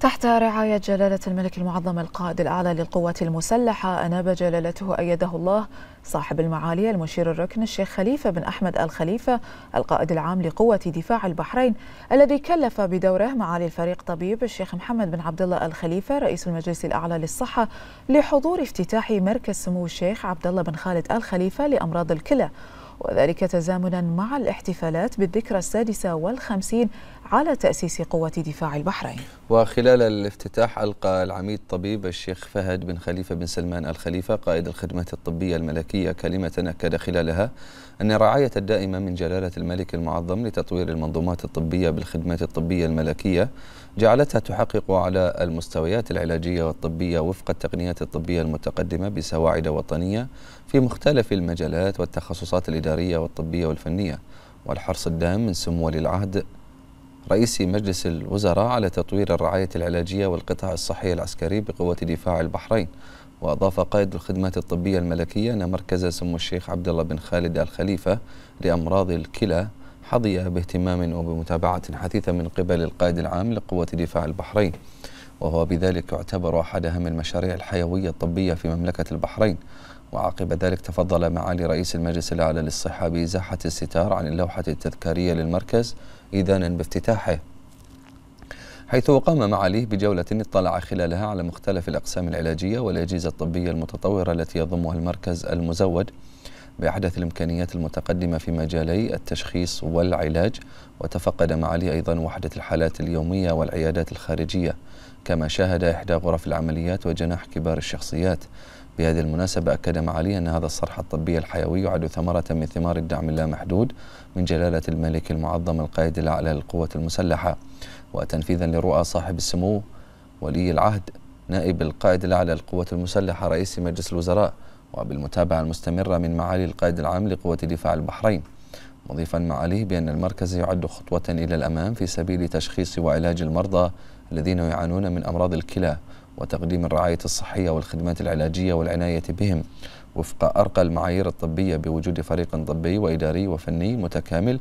تحت رعاية جلالة الملك المعظم القائد الأعلى للقوات المسلحة أناب جلالته أيده الله صاحب المعالي المشير الركن الشيخ خليفة بن أحمد الخليفة القائد العام لقوة دفاع البحرين الذي كلف بدوره معالي الفريق طبيب الشيخ محمد بن عبد الله الخليفة رئيس المجلس الأعلى للصحة لحضور افتتاح مركز سمو الشيخ عبد الله بن خالد الخليفة لأمراض الكلى وذلك تزامنا مع الاحتفالات بالذكرى السادسة والخمسين على تأسيس قوة دفاع البحرين وخلال الافتتاح ألقى العميد طبيب الشيخ فهد بن خليفة بن سلمان الخليفة قائد الخدمة الطبية الملكية كلمة أكد خلالها أن الرعاية الدائمة من جلالة الملك المعظم لتطوير المنظومات الطبية بالخدمة الطبية الملكية جعلتها تحقق على المستويات العلاجية والطبية وفق التقنيات الطبية المتقدمة بسواعد وطنية في مختلف المجالات والتخصصات الإدارية الإدارية والطبية والفنية والحرص الدائم من سمو ولي العهد رئيس مجلس الوزراء على تطوير الرعاية العلاجية والقطاع الصحي العسكري بقوة دفاع البحرين وأضاف قائد الخدمات الطبية الملكية أن مركز سمو الشيخ عبد الله بن خالد الخليفة لأمراض الكلى حظي باهتمام وبمتابعة حثيثة من قبل القائد العام لقوة دفاع البحرين وهو بذلك يعتبر أحد أهم المشاريع الحيوية الطبية في مملكة البحرين وعقب ذلك تفضل معالي رئيس المجلس الأعلى للصحة بإزاحة الستار عن اللوحة التذكارية للمركز إذانا بافتتاحه حيث قام معاليه بجولة اطلع خلالها على مختلف الأقسام العلاجية والأجهزة الطبية المتطورة التي يضمها المركز المزود بأحدث الإمكانيات المتقدمة في مجالي التشخيص والعلاج وتفقد معالي أيضا وحدة الحالات اليومية والعيادات الخارجية كما شاهد إحدى غرف العمليات وجناح كبار الشخصيات بهذه المناسبة أكد معالي أن هذا الصرح الطبي الحيوي يعد ثمرة من ثمار الدعم اللامحدود من جلالة الملك المعظم القائد الأعلى للقوة المسلحة وتنفيذا لرؤى صاحب السمو ولي العهد نائب القائد الأعلى للقوة المسلحة رئيس مجلس الوزراء وبالمتابعة المستمرة من معالي القائد العام لقوة دفاع البحرين مضيفا معاليه بأن المركز يعد خطوة إلى الأمام في سبيل تشخيص وعلاج المرضى الذين يعانون من أمراض الكلى وتقديم الرعاية الصحية والخدمات العلاجية والعناية بهم وفق أرقى المعايير الطبية بوجود فريق طبي وإداري وفني متكامل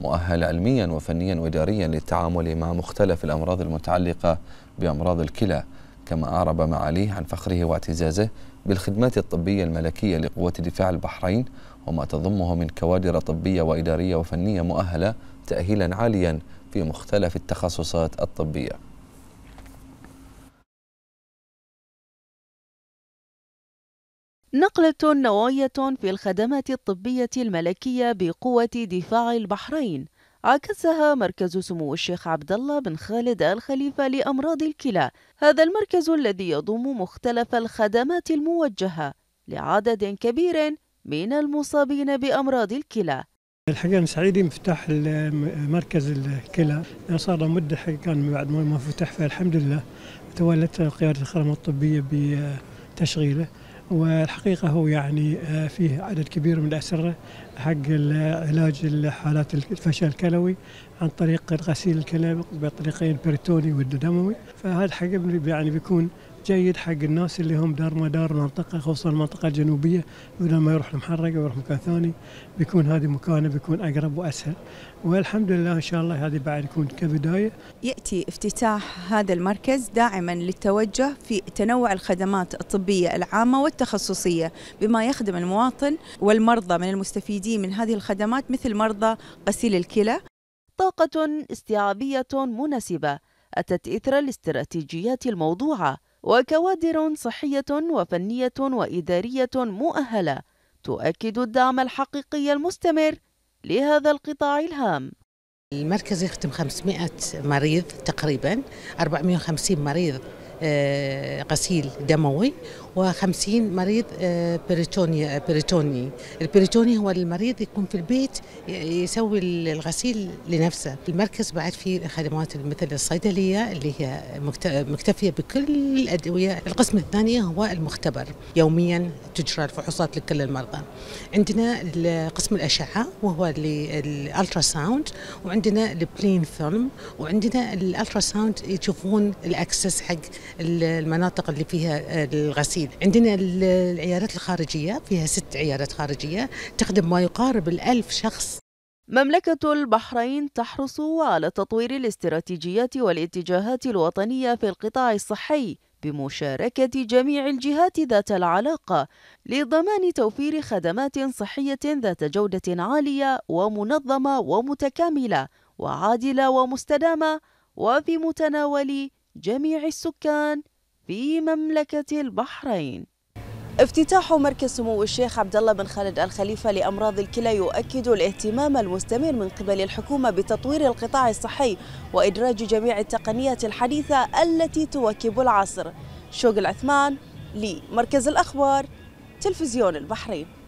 مؤهل علميا وفنيا وإداريا للتعامل مع مختلف الأمراض المتعلقة بأمراض الكلى كما أعرب معاليه عن فخره واعتزازه بالخدمات الطبية الملكية لقوات دفاع البحرين وما تضمه من كوادر طبية وإدارية وفنية مؤهلة تأهيلا عاليا في مختلف التخصصات الطبية نقلة نوعية في الخدمات الطبية الملكية بقوة دفاع البحرين عكسها مركز سمو الشيخ عبد الله بن خالد آل خليفة لأمراض الكلى هذا المركز الذي يضم مختلف الخدمات الموجهة لعدد كبير من المصابين بأمراض الكلى الحقيقة أنا سعيد بفتح مركز الكلى صار له مدة كان بعد ما فتح فالحمد لله تولت قيادة الخدمات الطبية بتشغيله والحقيقة هو يعني آه، فيه عدد كبير من الأسرة حق علاج حالات الفشل الكلوي عن طريق غسيل الكلى بطريقين بريتوني والدموي فهذا حق يعني بيكون جيد حق الناس اللي هم دار مدار المنطقه خصوصا المنطقه الجنوبيه بدل ما يروح المحرقه ويروح مكان ثاني بيكون هذه مكانه بيكون اقرب واسهل والحمد لله ان شاء الله هذه بعد يكون كبدايه ياتي افتتاح هذا المركز داعما للتوجه في تنوع الخدمات الطبيه العامه والتخصصيه بما يخدم المواطن والمرضى من المستفيدين من هذه الخدمات مثل مرضى غسيل الكلى طاقة استيعابية مناسبة أتت إثر الاستراتيجيات الموضوعة وكوادر صحية وفنية وإدارية مؤهلة تؤكد الدعم الحقيقي المستمر لهذا القطاع الهام المركز يخدم 500 مريض تقريبا 450 مريض آه، غسيل دموي و50 مريض آه، بريتوني بريتوني البريتوني هو المريض يكون في البيت يسوي الغسيل لنفسه المركز بعد فيه خدمات مثل الصيدلية اللي هي مكتفية بكل الأدوية القسم الثاني هو المختبر يوميا تجرى الفحوصات لكل المرضى عندنا قسم الأشعة وهو الألترا ساوند وعندنا البلين فيلم وعندنا الألترا ساوند يشوفون الأكسس حق المناطق اللي فيها الغسيل اكيد عندنا العيادات الخارجيه فيها ست عيادات خارجيه تخدم ما يقارب الألف شخص مملكة البحرين تحرص على تطوير الاستراتيجيات والاتجاهات الوطنية في القطاع الصحي بمشاركة جميع الجهات ذات العلاقة لضمان توفير خدمات صحية ذات جودة عالية ومنظمة ومتكاملة وعادلة ومستدامة وفي متناول جميع السكان في مملكة البحرين افتتاح مركز سمو الشيخ عبد الله بن خالد الخليفة لأمراض الكلى يؤكد الاهتمام المستمر من قبل الحكومة بتطوير القطاع الصحي وإدراج جميع التقنيات الحديثة التي تواكب العصر شوق العثمان لمركز الأخبار تلفزيون البحرين